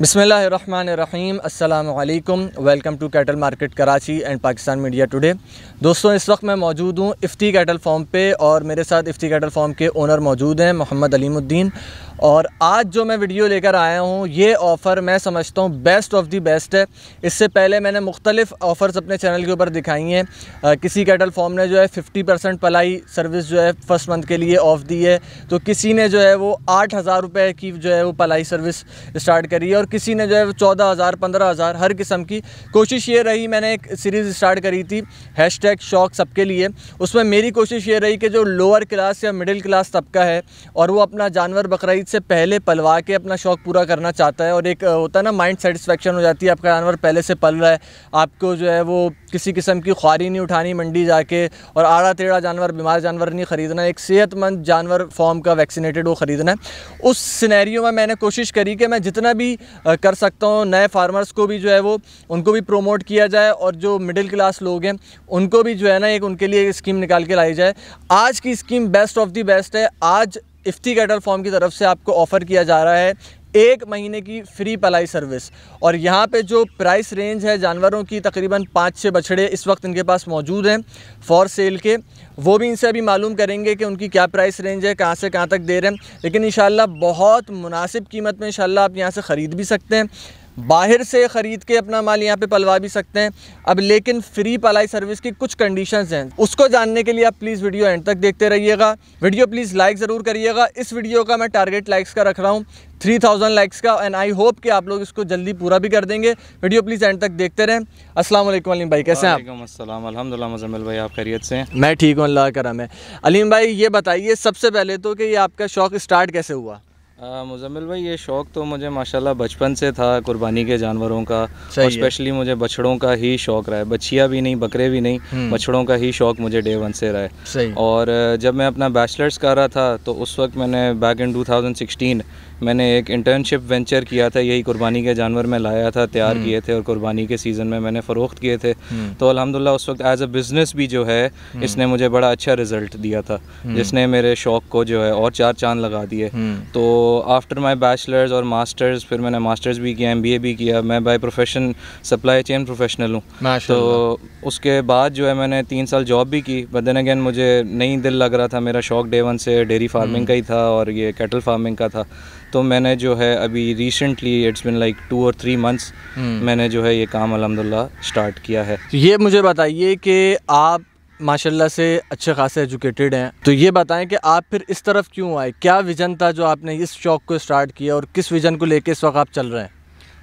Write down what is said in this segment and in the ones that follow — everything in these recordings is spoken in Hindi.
बसमीम् अल्लाम welcome to cattle market Karachi and Pakistan media today दोस्तों इस वक्त मैं मौजूद हूँ इफ्ती कैटल फॉर्म पे और मेरे साथ इफ्ती कैटल फॉर्म के ओनर मौजूद हैं मोहम्मद अलीमुद्दीन और आज जो मैं वीडियो लेकर आया हूँ ये ऑफ़र मैं समझता हूँ बेस्ट ऑफ़ दी बेस्ट है इससे पहले मैंने मुख्तलिफ़ ऑफ़र्स अपने चैनल के ऊपर दिखाई हैं किसी कैटल फॉर्म ने जो है 50 परसेंट पलाई सर्विस जो है फर्स्ट मंथ के लिए ऑफ़ दी है तो किसी ने जो है वो आठ हज़ार रुपये की जो है वो पलाई सर्विस स्टार्ट करी है और किसी ने जो है वो चौदह हज़ार पंद्रह हज़ार हर किस्म की कोशिश ये रही मैंने एक सीरीज़ स्टार्ट करी थी हैश टैग शौक सबके लिए उसमें मेरी कोशिश ये रही कि जो लोअर क्लास या मिडिल क्लास तबका है और वो अपना जानवर बकरीद से पहले पलवा के अपना शौक़ पूरा करना चाहता है और एक होता है ना माइंड सेटिस्फेक्शन हो जाती है आपका जानवर पहले से पल रहा है आपको जो है वो किसी किस्म की ख्वारी नहीं उठानी मंडी जाके और आड़ा टेढ़ा जानवर बीमार जानवर नहीं ख़रीदना एक सेहतमंद जानवर फॉर्म का वैक्सीनेटेड वो ख़रीदना है उस सिनेरियो में मैंने कोशिश करी कि मैं जितना भी कर सकता हूँ नए फार्मर्स को भी जो है वो उनको भी प्रोमोट किया जाए और जो मिडिल क्लास लोग हैं उनको भी जो है ना एक उनके लिए स्कीम निकाल के लाई जाए आज की scheme best of the best है आज इफ्ती कैटल फॉर्म की तरफ से आपको ऑफ़र किया जा रहा है एक महीने की फ्री पलाई सर्विस और यहाँ पे जो प्राइस रेंज है जानवरों की तकरीबन पाँच छः बछड़े इस वक्त इनके पास मौजूद हैं फॉर सेल के वो भी इनसे अभी मालूम करेंगे कि उनकी क्या प्राइस रेंज है कहाँ से कहाँ तक दे रहे हैं लेकिन इन बहुत मुनासिब कीमत में इन आप यहाँ से ख़रीद भी सकते हैं बाहर से ख़रीद के अपना माल यहाँ पे पलवा भी सकते हैं अब लेकिन फ्री पलाई सर्विस की कुछ कंडीशंस हैं उसको जानने के लिए आप प्लीज़ वीडियो एंड तक देखते रहिएगा वीडियो प्लीज़ लाइक ज़रूर करिएगा इस वीडियो का मैं टारगेट लाइक्स का रख रहा हूँ थ्री थाउजेंड लाइक्स का एंड आई होप कि आप लोग इसको जल्दी पूरा भी कर देंगे वीडियो प्लीज़ एंड तक देखते रहें असलम अलीम भाई कैसे हैं आप अलहमदिल्ला भाई आप खैरियत से मैं ठीक हूँ अल्लाह करम है अलीम भाई ये बताइए सबसे पहले तो कि ये आपका शौक स्टार्ट कैसे हुआ मुजम्मिल भाई ये शौक़ तो मुझे माशाल्लाह बचपन से था कुर्बानी के जानवरों का स्पेशली मुझे बछड़ों का ही शौक़ रहा है बछिया भी नहीं बकरे भी नहीं हम्म। बछड़ों का ही शौक़ मुझे डे वन से रहा है और जब मैं अपना बैचलर्स कर रहा था तो उस वक्त मैंने बैक इन 2016 मैंने एक इंटर्नशिप वेंचर किया था यही कुर्बानी के जानवर में लाया था तैयार हम्म। किए थे और कुर्बानी के सीज़न में मैंने फ़रोख्त किए थे हम्म। तो अलहमदिल्ला उस वक्त एज अ बिज़नेस भी जो है इसने मुझे बड़ा अच्छा रिज़ल्ट दिया था जिसने मेरे शौक़ को जो है और चार चांद लगा दिए तो आफ्टर माय बैचलर्स और मास्टर्स फिर मैंने मास्टर्स भी किया एमबीए भी किया मैं by profession supply chain professional हूँ तो उसके बाद जो है मैंने तीन साल जॉब भी की बट देन अगेन मुझे नहीं दिल लग रहा था मेरा शौक डे वन से डेयरी फार्मिंग हम्म। का ही था और ये कैटल फार्मिंग का था तो मैंने जो है अभी recently it's been like two और थ्री मंथ्स मैंने जो है ये काम अलहमदिल्ला स्टार्ट किया है ये मुझे बताइए कि आप माशाल्लाह से अच्छे खासे एजुकेटेड हैं तो ये बताएं कि आप फिर इस तरफ क्यों आए क्या विज़न था जो आपने इस शौक़ को स्टार्ट किया और किस विज़न को लेके इस वक्त आप चल रहे हैं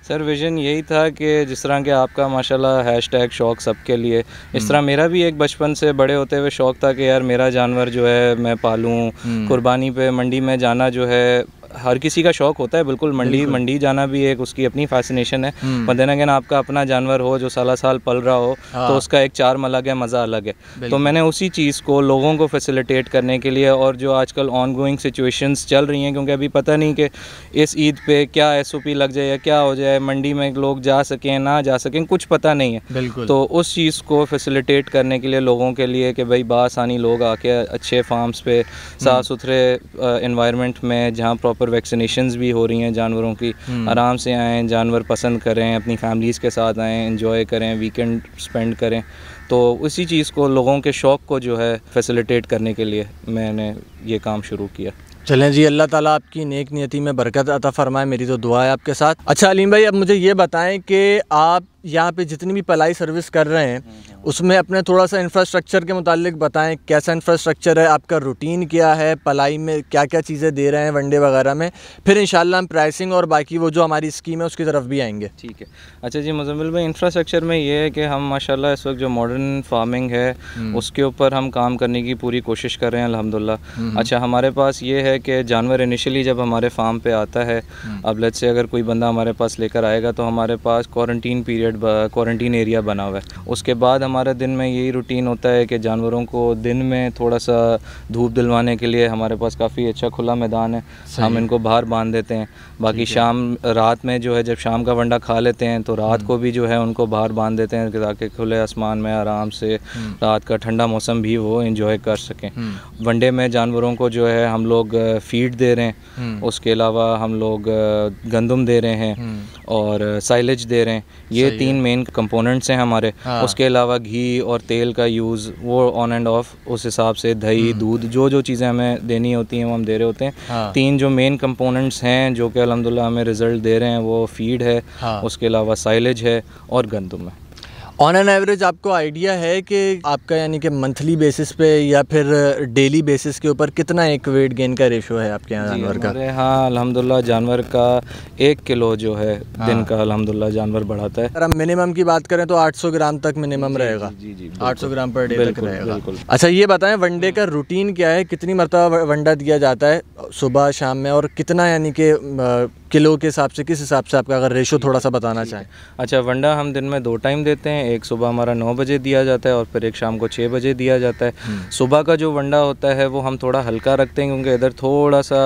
सर विज़न यही था कि जिस तरह के आपका माशाल्लाह हैश टैग शौक़ सबके लिए इस हम्म। तरह मेरा भी एक बचपन से बड़े होते हुए शौक़ था कि यार मेरा जानवर जो है मैं पालूँ हम्म। कुर्बानी पे मंडी में जाना जो है हर किसी का शौक होता है बिल्कुल मंडी मंडी जाना भी एक उसकी अपनी फैसिनेशन है बट देन अगेन आपका अपना जानवर हो जो साला साल पल रहा हो तो हाँ। उसका एक चार्म अलग है मज़ा अलग है तो मैंने उसी चीज़ को लोगों को फैसिलिटेट करने के लिए और जो आजकल ऑन गोइंग सिचुएशंस चल रही हैं क्योंकि अभी पता नहीं कि इस ईद पे क्या एस लग जाए या क्या हो जाए मंडी में लोग जा सकें ना जा सकें कुछ पता नहीं है तो उस चीज़ को फैसिलिटेट करने के लिए लोगों के लिए कि भाई बासानी लोग आके अच्छे फार्म्स पे साफ़ सुथरे इन्वायरमेंट में जहाँ प्रॉपर पर वैक्सीनेशन भी हो रही हैं जानवरों की हम्म। आराम से आएँ जानवर पसंद करें अपनी फैमिलीज़ के साथ आएँ इन्जॉय करें वीकेंड स्पेंड करें तो उसी चीज़ को लोगों के शौक़ को जो है फैसिलिटेट करने के लिए मैंने ये काम शुरू किया चलें जी अल्लाह ताला आपकी नेक नियति में बरकत अता फरमाए मेरी तो दुआ है आपके साथ अच्छा अलीम भाई अब मुझे ये बताएं कि आप यहाँ पे जितनी भी पलाई सर्विस कर रहे हैं उसमें अपने थोड़ा सा इंफ्रास्ट्रक्चर के मुतालिक बताएं कैसा इंफ्रास्ट्रक्चर है आपका रूटीन क्या है पलाई में क्या क्या चीज़ें दे रहे हैं वनडे वगैरह में फिर इन हम प्राइसिंग और बाकी वो जो हमारी स्कीम है उसकी तरफ भी आएंगे ठीक है अच्छा जी मुजम्मिल भाई इंफ्रास्ट्रक्चर में ये है कि हम माशाला इस वक्त जो मॉडर्न फार्मिंग है हम्म। उसके ऊपर हम काम करने की पूरी कोशिश कर रहे हैं अलहमदिल्ला हम्म। अच्छा हमारे पास ये है कि जानवर इनिशली जब हमारे फार्म पर आता है हम्म। अब लत से अगर कोई बंदा हमारे पास लेकर आएगा तो हमारे पास quarantine period separate quarantine area बना हुआ है उसके बाद हमारा दिन में यही रूटीन होता है कि जानवरों को दिन में थोड़ा सा धूप दिलवाने के लिए हमारे पास काफ़ी अच्छा खुला मैदान है हम इनको बाहर बांध देते हैं बाकी शाम रात में जो है जब शाम का वंडा खा लेते हैं तो रात हम्म। को भी जो है उनको बाहर बांध देते हैं ताकि खुले आसमान में आराम से हम्म। रात का ठंडा मौसम भी वो इंजॉय कर सकें हम्म। वनडे में जानवरों को जो है हम लोग फीड दे रहे हैं उसके अलावा हम लोग गंदम दे रहे हैं और साइलेज दे रहे हैं ये तीन मेन कंपोनेंट्स हैं हमारे हाँ। उसके अलावा घी और तेल का यूज़ वो ऑन एंड ऑफ उस हिसाब से दही दूध जो जो चीज़ें हमें देनी होती हैं वो हम दे रहे होते हैं हाँ। तीन जो मेन कंपोनेंट्स हैं जो कि अलहमदिल्ला हमें रिज़ल्ट दे रहे हैं वो फीड है हाँ। उसके अलावा साइलेज है और गंदम है ऑन एन एवरेज आपको आइडिया है कि आपका यानी कि मंथली बेसिस पे या फिर डेली बेसिस के ऊपर कितना एक वेट गेन का रेशो है आपके यहाँ जानवर का अरे हाँ अलहमदिल्ला जानवर का एक किलो जो है हाँ। दिन का अलहमदिल्ला जानवर बढ़ाता है अगर हम मिनिमम की बात करें तो 800 ग्राम तक मिनिमम रहेगा जी जी आठ सौ ग्राम पर डे तक रहेगा अच्छा ये बताएं वनडे हाँ। का रूटीन क्या है कितनी मरतबा वनडा दिया जाता है सुबह शाम में और कितना यानी कि किलो के हिसाब से किस हिसाब से आपका अगर रेशो थोड़ा सा बताना चाहें अच्छा वंडा हम दिन में दो टाइम देते हैं एक सुबह हमारा नौ बजे दिया जाता है और फिर एक शाम को छः बजे दिया जाता है हम्म। सुबह का जो वंडा होता है वो हम थोड़ा हल्का रखते हैं क्योंकि इधर थोड़ा सा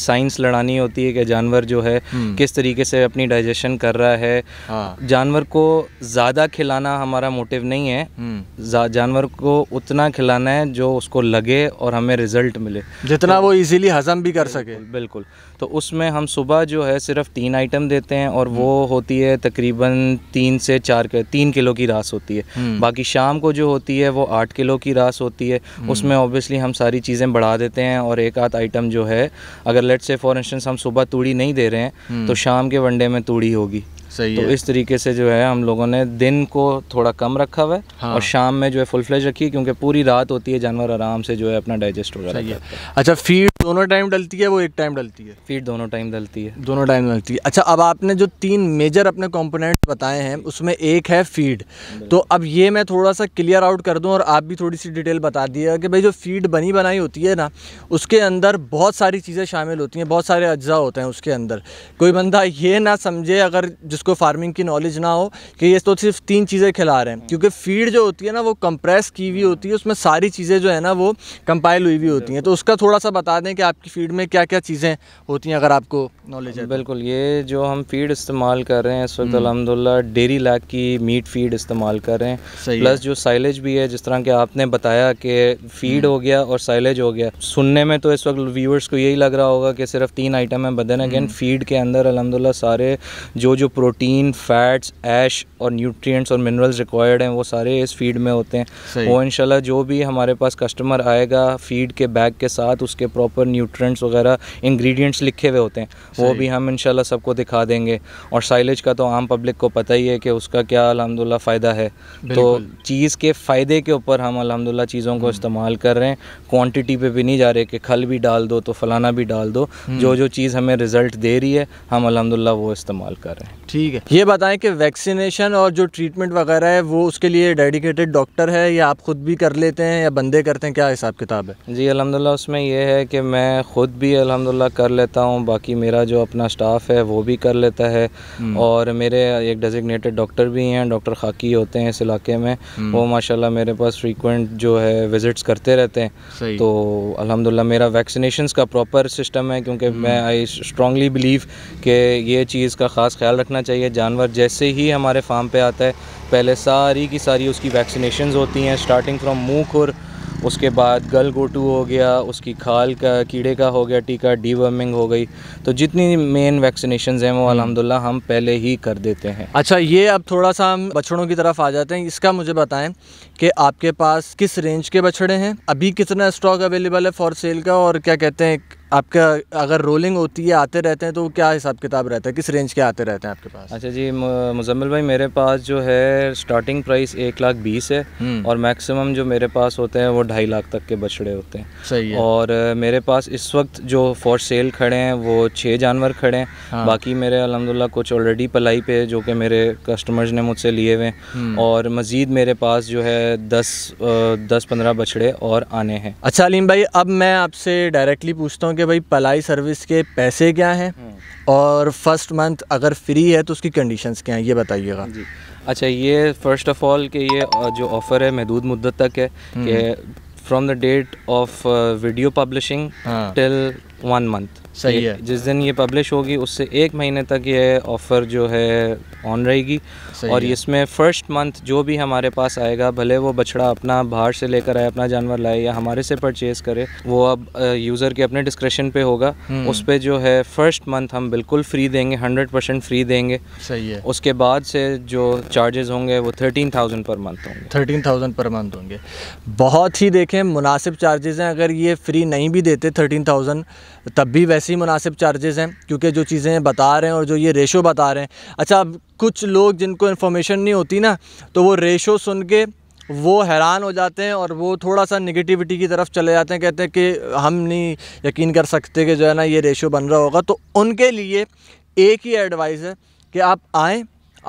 साइंस लड़ानी होती है कि जानवर जो है हम्म। किस तरीके से अपनी डाइजेशन कर रहा है हाँ। जानवर को ज़्यादा खिलाना हमारा मोटिव नहीं है हम्म। जानवर को उतना खिलाना है जो उसको लगे और हमें रिजल्ट मिले जितना तो, वो इजीली हजम भी कर सके बिल्कुल तो उसमें हम सुबह जो है सिर्फ तीन आइटम देते हैं और वो हम्म। होती है तकरीबन तीन से चार तीन किलो की रास होती है बाकी शाम को जो होती है वो आठ किलो की रास होती है उसमें ऑब्वियसली हम सारी चीज़ें बढ़ा देते हैं और एक आध आइटम जो है अगर लेट से फॉर इंस्टेंस हम सुबह तूड़ी नहीं दे रहे हैं हम्म। तो शाम के वनडे में तूड़ी होगी सही तो है। इस तरीके से जो है हम लोगों ने दिन को थोड़ा कम रखा हुआ है हाँ। और शाम में जो है फुल फ्लेज रखी है क्योंकि पूरी रात होती है जानवर आराम से जो है अपना डाइजेस्ट हो जाता है अच्छा फीड दोनों टाइम डलती है वो एक टाइम डलती है फीड दोनों टाइम डलती है दोनों टाइम डलती है अच्छा अब आपने जो तीन मेजर अपने कंपोनेंट्स बताए हैं उसमें एक है फीड तो अब ये मैं थोड़ा सा क्लियर आउट कर दूं और आप भी थोड़ी सी डिटेल बता दिए कि भाई जो फीड बनी बनाई होती है ना उसके अंदर बहुत सारी चीज़ें शामिल होती हैं बहुत सारे अज्जा होते हैं उसके अंदर कोई बंदा ये ना समझे अगर जिसको फार्मिंग की नॉलेज ना हो कि ये तो सिर्फ तीन चीज़ें खिला रहे हैं क्योंकि फीड जो होती है ना वो कंप्रेस की हुई होती है उसमें सारी चीज़ें जो है ना वो कंपाइल हुई हुई होती हैं तो उसका थोड़ा सा बता दें दें कि आपकी फीड में क्या क्या चीज़ें होती हैं अगर आपको नॉलेज है तो? बिल्कुल ये जो हम फीड इस्तेमाल कर रहे हैं इस वक्त हम्म। अलहमदिल्ला डेरी लैक की मीट फीड इस्तेमाल कर रहे हैं प्लस जो साइलेज भी है जिस तरह के आपने बताया कि फीड हम्म। हो गया और साइलेज हो गया सुनने में तो इस वक्त व्यूअर्स को यही लग रहा होगा कि सिर्फ तीन आइटम है बदन अगेन फीड हम्म। के अंदर अलहमदिल्ला सारे जो जो प्रोटीन फैट्स ऐश और न्यूट्रियट्स और मिनरल्स रिक्वायर्ड हैं वो सारे इस फीड में होते हैं वो इनशाला जो भी हमारे पास कस्टमर आएगा फीड के बैग के साथ उसके प्रॉपर ऊपर न्यूट्रेंट्स वगैरह इंग्रेडिएंट्स लिखे हुए होते हैं वो भी हम इंशाल्लाह सबको दिखा देंगे और साइलेज का तो आम पब्लिक को पता ही है कि उसका क्या अलहमदिल्ला फ़ायदा है तो चीज़ के फ़ायदे के ऊपर हम अलहमदिल्ला चीज़ों को हम्म। इस्तेमाल कर रहे हैं क्वान्टिटी पर भी नहीं जा रहे कि खल भी डाल दो तो फलाना भी डाल दो हम्म। जो जो चीज़ हमें रिज़ल्ट दे रही है हम अलहमदिल्ला वो इस्तेमाल कर रहे हैं ठीक है ये बताएं कि वैक्सीनेशन और जो ट्रीटमेंट वगैरह है वो उसके लिए डेडिकेटेड डॉक्टर है या आप ख़ुद भी कर लेते हैं या बंदे करते हैं क्या हिसाब किताब है जी अलहमदिल्ला उसमें यह है कि मैं ख़ुद भी अल्हम्दुलिल्लाह कर लेता हूँ बाकी मेरा जो अपना स्टाफ है वो भी कर लेता है हम्म। और मेरे एक डेजिग्नेटेड डॉक्टर भी हैं डॉक्टर खाकी होते हैं इस इलाके में हम्म। वो माशाल्लाह मेरे पास फ्रीक्वेंट जो है विज़िट्स करते रहते हैं तो अलहमदिल्ला मेरा वैक्सीनेशन का प्रॉपर सिस्टम है क्योंकि हम्म। मैं आई स्ट्रांगली बिलीव कि ये चीज़ का ख़ास ख्याल रखना चाहिए जानवर जैसे ही हमारे फार्म पर आता है पहले सारी की सारी उसकी वैक्सीनेशन होती हैं स्टार्टिंग फ्राम मुँह खुर उसके बाद गल गोटू हो गया उसकी खाल का कीड़े का हो गया टीका डीवर्मिंग हो गई तो जितनी मेन वैक्सीनेशन हैं वो हम्म। अलहमदिल्ला हम पहले ही कर देते हैं अच्छा ये अब थोड़ा सा हम बछड़ों की तरफ आ जाते हैं इसका मुझे बताएं कि आपके पास किस रेंज के बछड़े हैं अभी कितना स्टॉक अवेलेबल है फॉर सेल का और क्या कहते हैं आपका अगर रोलिंग होती है आते रहते हैं तो क्या हिसाब किताब रहता है किस रेंज के आते रहते हैं आपके पास अच्छा जी मुजम्मिल भाई मेरे पास जो है स्टार्टिंग प्राइस एक लाख बीस है हम्म। और मैक्सिमम जो मेरे पास होते हैं वो ढाई लाख तक के बछड़े होते हैं सही है और मेरे पास इस वक्त जो फॉर सेल खड़े हैं वो छः जानवर खड़े हैं हाँ। बाकी मेरे अलहमदिल्ला कुछ ऑलरेडी पलाई पे जो कि मेरे कस्टमर्स ने मुझसे लिए हुए हैं हम्म। और मज़ीद मेरे पास जो है दस दस पंद्रह बछड़े और आने हैं अच्छा अलीम भाई अब मैं आपसे डायरेक्टली पूछता हूँ कि भाई पलाई सर्विस के पैसे क्या हैं हम्म। और फर्स्ट मंथ अगर फ्री है तो उसकी कंडीशंस क्या हैं ये बताइएगा अच्छा ये फ़र्स्ट ऑफ़ ऑल कि ये जो ऑफ़र है महदूद मुद्दत तक है कि from the date of video publishing till one month सही है जिस दिन ये पब्लिश होगी उससे एक महीने तक ये ऑफ़र जो है ऑन रहेगी और इसमें फ़र्स्ट मंथ जो भी हमारे पास आएगा भले वो बछड़ा अपना बाहर से लेकर आए अपना जानवर लाए या हमारे से परचेज़ करे वो अब यूज़र के अपने डिस्क्रिप्शन पे होगा हम्म। उस पर जो है फ़र्स्ट मंथ हम बिल्कुल फ्री देंगे हंड्रेड परसेंट फ्री देंगे सही है उसके बाद से जो चार्जेज़ होंगे वो थर्टीन थाउजेंड पर मंथ होंगे थर्टीन थाउजेंड पर मंथ होंगे बहुत ही देखें मुनासिब चार्जेज़ हैं अगर ये फ्री नहीं भी देते थर्टीन थाउजेंड तब भी वैसे ही मुनासिब चार्जेस हैं क्योंकि जो चीज़ें बता रहे हैं और जो ये रेशो बता रहे हैं अच्छा अब कुछ लोग जिनको इन्फॉर्मेशन नहीं होती ना तो वो रेशो सुन के वो हैरान हो जाते हैं और वो थोड़ा सा निगेटिविटी की तरफ चले जाते हैं कहते हैं कि हम नहीं यकीन कर सकते कि जो है ना ये रेशो बन रहा होगा तो उनके लिए एक ही एडवाइस है कि आप आएँ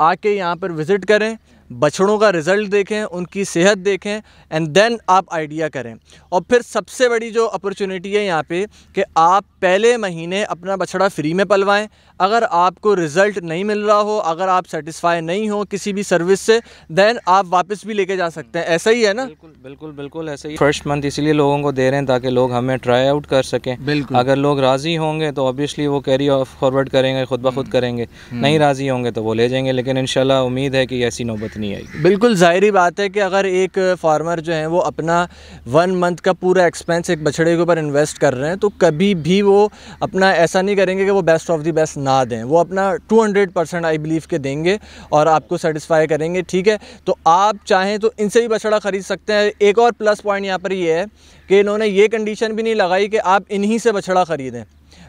आके यहाँ पर विज़िट करें बछड़ों का रिज़ल्ट देखें उनकी सेहत देखें एंड देन आप आइडिया करें और फिर सबसे बड़ी जो अपॉर्चुनिटी है यहाँ पे कि आप पहले महीने अपना बछड़ा फ्री में पलवाएं अगर आपको रिज़ल्ट नहीं मिल रहा हो अगर आप सेटिस्फाई नहीं हो किसी भी सर्विस से देन आप वापस भी लेके जा सकते हैं ऐसा ही है ना बिल्कुल बिल्कुल बिल्कुल ऐसा ही फर्स्ट मंथ इसीलिए लोगों को दे रहे हैं ताकि लोग हमें ट्राई आउट कर सकें बिल्कुल अगर लोग राज़ी होंगे तो ऑब्वियसली वो कैरी फॉरवर्ड करेंगे खुद ब खुद हम्म। करेंगे हम्म। नहीं राज़ी होंगे तो वो ले जाएंगे लेकिन इन उम्मीद है कि ऐसी नौबत नहीं आएगी बिल्कुल ज़ाहरी बात है कि अगर एक फार्मर जो है वो अपना वन मंथ का पूरा एक्सपेंस एक बछड़े के ऊपर इन्वेस्ट कर रहे हैं तो कभी भी वो अपना ऐसा नहीं करेंगे कि वो बेस्ट ऑफ दी बेस्ट ना दें वो अपना two hundred percent I believe के देंगे और आपको सेटिस्फाई करेंगे ठीक है तो आप चाहें तो इनसे ही बछड़ा ख़रीद सकते हैं एक और प्लस पॉइंट यहाँ पर ये है कि इन्होंने ये कंडीशन भी नहीं लगाई कि आप इन्हीं से बछड़ा ख़रीदें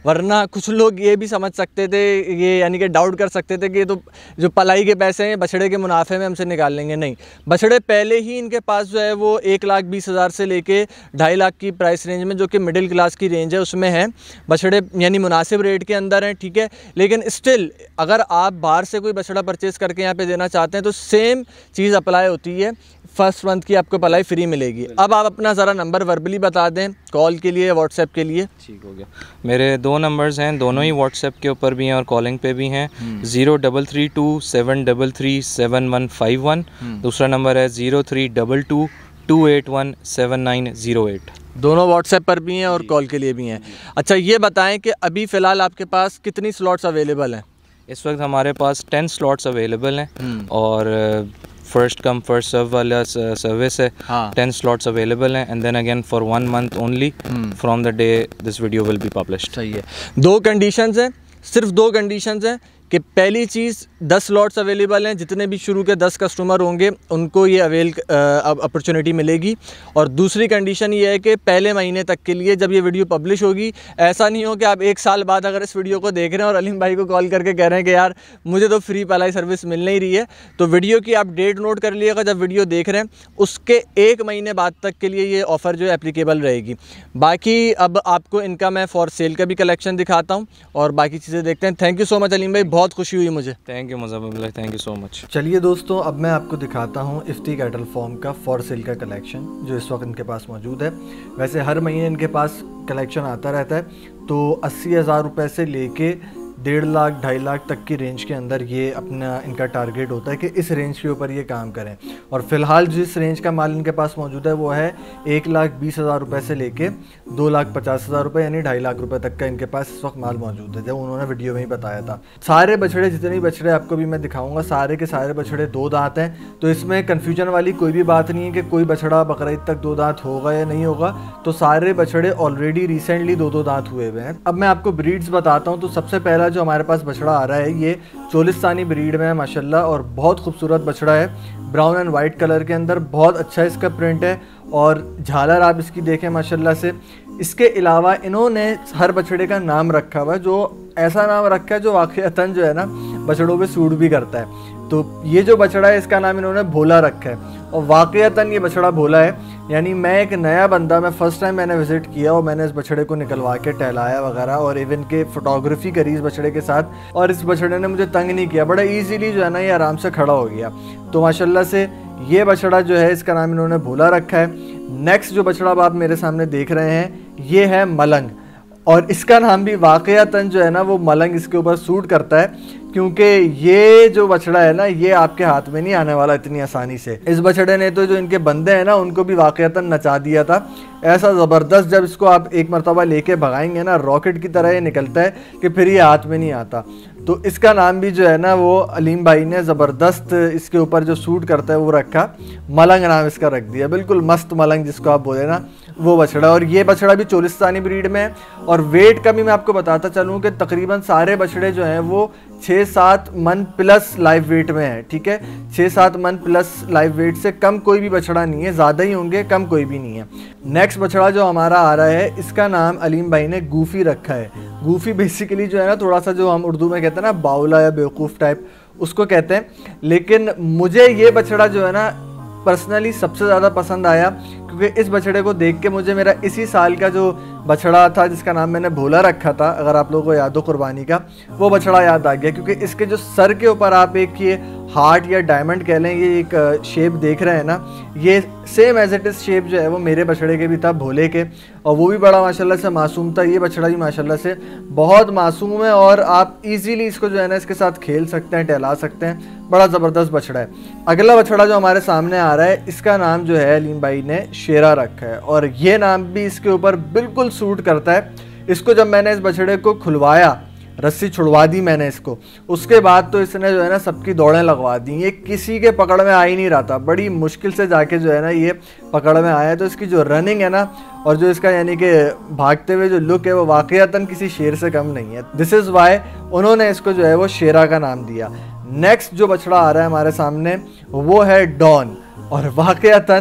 वरना कुछ लोग ये भी समझ सकते थे ये यानी कि डाउट कर सकते थे कि ये तो जो पलाई के पैसे हैं बछड़े के मुनाफे में हमसे निकाल लेंगे नहीं बछड़े पहले ही इनके पास जो है वो एक लाख बीस हज़ार से लेके ढाई लाख की प्राइस रेंज में जो कि मिडिल क्लास की रेंज है उसमें है बछड़े यानी मुनासिब रेट के अंदर हैं ठीक है लेकिन स्टिल अगर आप बाहर से कोई बछड़ा परचेज़ करके यहाँ पर देना चाहते हैं तो सेम चीज़ अप्लाई होती है फर्स्ट मंथ की आपको पलाई फ्री मिलेगी अब आप अपना ज़रा नंबर वर्बली बता दें कॉल के लिए व्हाट्सएप के लिए ठीक हो गया मेरे दो नंबर्स हैं दोनों ही व्हाट्सएप हम्म। के ऊपर भी हैं और कॉलिंग पे भी हैं zero double three two seven double three seven one five one दूसरा नंबर है zero three double two two eight one seven nine zero eight दोनों व्हाट्सएप पर भी हैं और कॉल के लिए भी हैं अच्छा ये बताएं कि अभी फ़िलहाल आपके पास कितनी स्लॉट्स अवेलेबल हैं इस वक्त हमारे पास टेन स्लॉट्स अवेलेबल हैं हम्म। और फर्स्ट कम फर्स्ट सर्व वाला सर्विस है टेन स्लॉट्स अवेलेबल हैं and then again for one month only from the day this video will be publish सही है दो कंडीशंस हैं सिर्फ दो कंडीशंस हैं कि पहली चीज़ दस लॉट्स अवेलेबल हैं जितने भी शुरू के दस कस्टमर होंगे उनको ये अवेल अपॉर्चुनिटी मिलेगी और दूसरी कंडीशन ये है कि पहले महीने तक के लिए जब ये वीडियो पब्लिश होगी ऐसा नहीं हो कि आप एक साल बाद अगर इस वीडियो को देख रहे हैं और अलीम भाई को कॉल करके कह रहे हैं कि यार मुझे तो फ्री पलाई सर्विस मिल नहीं रही है तो वीडियो की आप डेट नोट कर लिएगा जब वीडियो देख रहे हैं उसके एक महीने बाद तक के लिए ये ऑफ़र जो है अप्लीकेबल रहेगी बाकी अब आपको इनका मैं फॉर सेल का भी कलेक्शन दिखाता हूँ और बाकी चीज़ें देखते हैं thank you so much Aleem भाई बहुत बहुत खुशी हुई मुझे थैंक यू मुजाबिल्ला थैंक यू सो मच चलिए दोस्तों अब मैं आपको दिखाता हूँ इफ्ती कैटल फॉर्म का फॉर सेल का कलेक्शन जो इस वक्त इनके पास मौजूद है वैसे हर महीने इनके पास कलेक्शन आता रहता है तो अस्सी हज़ार रुपये से लेके डेढ़ लाख ढाई लाख तक की रेंज के अंदर ये अपना इनका टारगेट होता है कि इस रेंज के ऊपर ये काम करें और फिलहाल जिस रेंज का माल इनके पास मौजूद है वो है एक लाख बीस हज़ार रुपये से लेके दो लाख पचास हज़ार रुपये यानी ढाई लाख रुपये तक का इनके पास इस वक्त माल मौजूद है जब उन्होंने वीडियो में ही बताया था सारे बछड़े जितने भी बछड़े आपको भी मैं दिखाऊंगा सारे के सारे बछड़े दो दांत हैं तो इसमें कन्फ्यूजन वाली कोई भी बात नहीं है कि कोई बछड़ा बकरीद तक दो दांत होगा या नहीं होगा तो सारे बछड़े ऑलरेडी रिसेंटली दो दो दांत हुए हुए हैं अब मैं आपको ब्रीड्स बताता हूँ तो सबसे पहला जो हमारे पास बछड़ा आ रहा है ये चोलिस्तानी ब्रीड में है माशाल्लाह और बहुत खूबसूरत बछड़ा है ब्राउन एंड वाइट कलर के अंदर बहुत अच्छा इसका प्रिंट है और झालर आप इसकी देखें माशाल्लाह से इसके अलावा इन्होंने हर बछड़े का नाम रखा हुआ है जो ऐसा नाम रखा है जो वाक़ता जो है ना बछड़ों पर सूट भी करता है तो ये जो बछड़ा है इसका नाम इन्होंने भोला रखा है और वाक़ता ये बछड़ा भोला है यानी मैं एक नया बंदा मैं फ़र्स्ट टाइम मैंने विज़िट किया और मैंने इस बछड़े को निकलवा के टहलाया वगैरह और इवन के फोटोग्राफी करी इस बछड़े के साथ और इस बछड़े ने मुझे तंग नहीं किया बड़ा ईजीली जो है ना ये आराम से खड़ा हो गया तो माशाला से ये बछड़ा जो है इसका नाम इन्होंने भोला रखा है नेक्स्ट जो बछड़ा आप मेरे सामने देख रहे हैं ये है मलंग और इसका नाम भी तन जो है ना वो मलंग इसके ऊपर सूट करता है क्योंकि ये जो बछड़ा है ना ये आपके हाथ में नहीं आने वाला इतनी आसानी से इस बछड़े ने तो जो इनके बंदे हैं ना उनको भी वाकता नचा दिया था ऐसा ज़बरदस्त जब इसको आप एक मरतबा लेके भगाएंगे ना रॉकेट की तरह ये निकलता है कि फिर ये हाथ में नहीं आता तो इसका नाम भी जो है ना वो अलीम भाई ने ज़बरदस्त इसके ऊपर जो सूट करता है वो रखा मलंग नाम इसका रख दिया बिल्कुल मस्त मलंग जिसको आप बोले ना वो बछड़ा और ये बछड़ा भी चोलिस्तानी ब्रीड में है और वेट का भी मैं आपको बताता चलूँ कि तकरीबन सारे बछड़े जो हैं वो छः सात मन प्लस लाइव वेट में है ठीक है छः सात मन प्लस लाइव वेट से कम कोई भी बछड़ा नहीं है ज़्यादा ही होंगे कम कोई भी नहीं है नेक्स्ट नेक्स्ट बछड़ा जो हमारा आ रहा है इसका नाम अलीम भाई ने गूफी रखा है गूफी बेसिकली जो है ना थोड़ा सा जो हम उर्दू में कहते हैं ना बाउला या बेवकूफ़ टाइप उसको कहते हैं लेकिन मुझे ये बछड़ा जो है ना पर्सनली सबसे ज़्यादा पसंद आया क्योंकि इस बछड़े को देख के मुझे मेरा इसी साल का जो बछड़ा था जिसका नाम मैंने भोला रखा था अगर आप लोगों को याद हो कुर्बानी का वो बछड़ा याद आ गया क्योंकि इसके जो सर के ऊपर आप एक ये हार्ट या डायमंड कह लें ये एक शेप देख रहे हैं ना ये same as it is shape जो है वो मेरे बछड़े के भी था भोले के और वो भी बड़ा माशाल्लाह से मासूम था ये बछड़ा भी माशाल्लाह से बहुत मासूम है और आप इजीली इसको जो है ना इसके साथ खेल सकते हैं टहला सकते हैं बड़ा ज़बरदस्त बछड़ा है अगला बछड़ा जो हमारे सामने आ रहा है इसका नाम जो है अलीम भाई ने शेरा रखा है और ये नाम भी इसके ऊपर बिल्कुल सूट करता है इसको जब मैंने इस बछड़े को खुलवाया रस्सी छुड़वा दी मैंने इसको उसके बाद तो इसने जो है ना सबकी दौड़ें लगवा दी ये किसी के पकड़ में आ ही नहीं रहा था बड़ी मुश्किल से जाके जो है ना ये पकड़ में आया तो इसकी जो रनिंग है ना और जो इसका यानी कि भागते हुए जो लुक है वो वाक़ता किसी शेर से कम नहीं है दिस इज़ वाई उन्होंने इसको जो है वो शेरा का नाम दिया नेक्स्ट जो बछड़ा आ रहा है हमारे सामने वो है डॉन और वाक़ता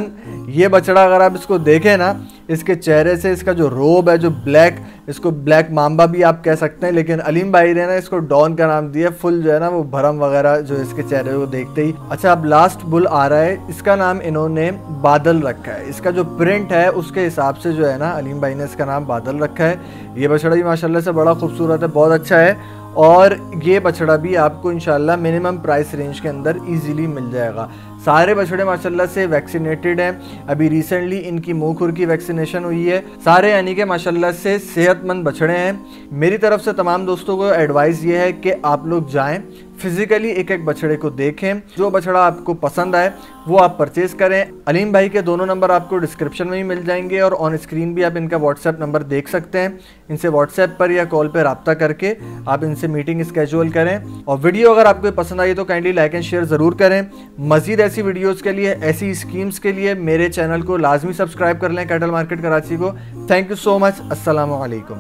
ये बछड़ा अगर आप इसको देखें ना इसके चेहरे से इसका जो रोब है जो ब्लैक इसको ब्लैक माम्बा भी आप कह सकते हैं लेकिन अलीम भाई ने ना इसको डॉन का नाम दिया फुल जो है ना वो भरम वगैरह जो इसके चेहरे को देखते ही अच्छा अब लास्ट बुल आ रहा है इसका नाम इन्होंने बादल रखा है इसका जो प्रिंट है उसके हिसाब से जो है ना अलीम भाई ने इसका नाम बादल रखा है ये बछड़ा भी माशाला से बड़ा खूबसूरत है बहुत अच्छा है और ये बछड़ा भी आपको इन मिनिमम प्राइस रेंज के अंदर ईजिली मिल जाएगा सारे बछड़े माशाल्लाह से वैक्सीनेटेड हैं अभी रिसेंटली इनकी मुँह खुर की वैक्सीनेशन हुई है सारे यानी कि माशाल्लाह से सेहतमंद बछड़े हैं मेरी तरफ से तमाम दोस्तों को एडवाइस ये है कि आप लोग जाएँ फिजिकली एक एक बछड़े को देखें जो बछड़ा आपको पसंद आए वो आप परचेज़ करें अलीम भाई के दोनों नंबर आपको डिस्क्रिप्शन में ही मिल जाएंगे और ऑन स्क्रीन भी आप इनका व्हाट्सएप नंबर देख सकते हैं इनसे व्हाट्सएप पर या कॉल पर रबता करके आप इनसे मीटिंग स्केजूल करें और वीडियो अगर आपको पसंद आई तो काइंडली लाइक एंड शेयर ज़रूर करें मज़ीद ऐसी वीडियोज़ के लिए ऐसी स्कीम्स के लिए मेरे चैनल को लाजमी सब्सक्राइब कर लें कैटल मार्केट कराची को थैंक यू सो मच असलकम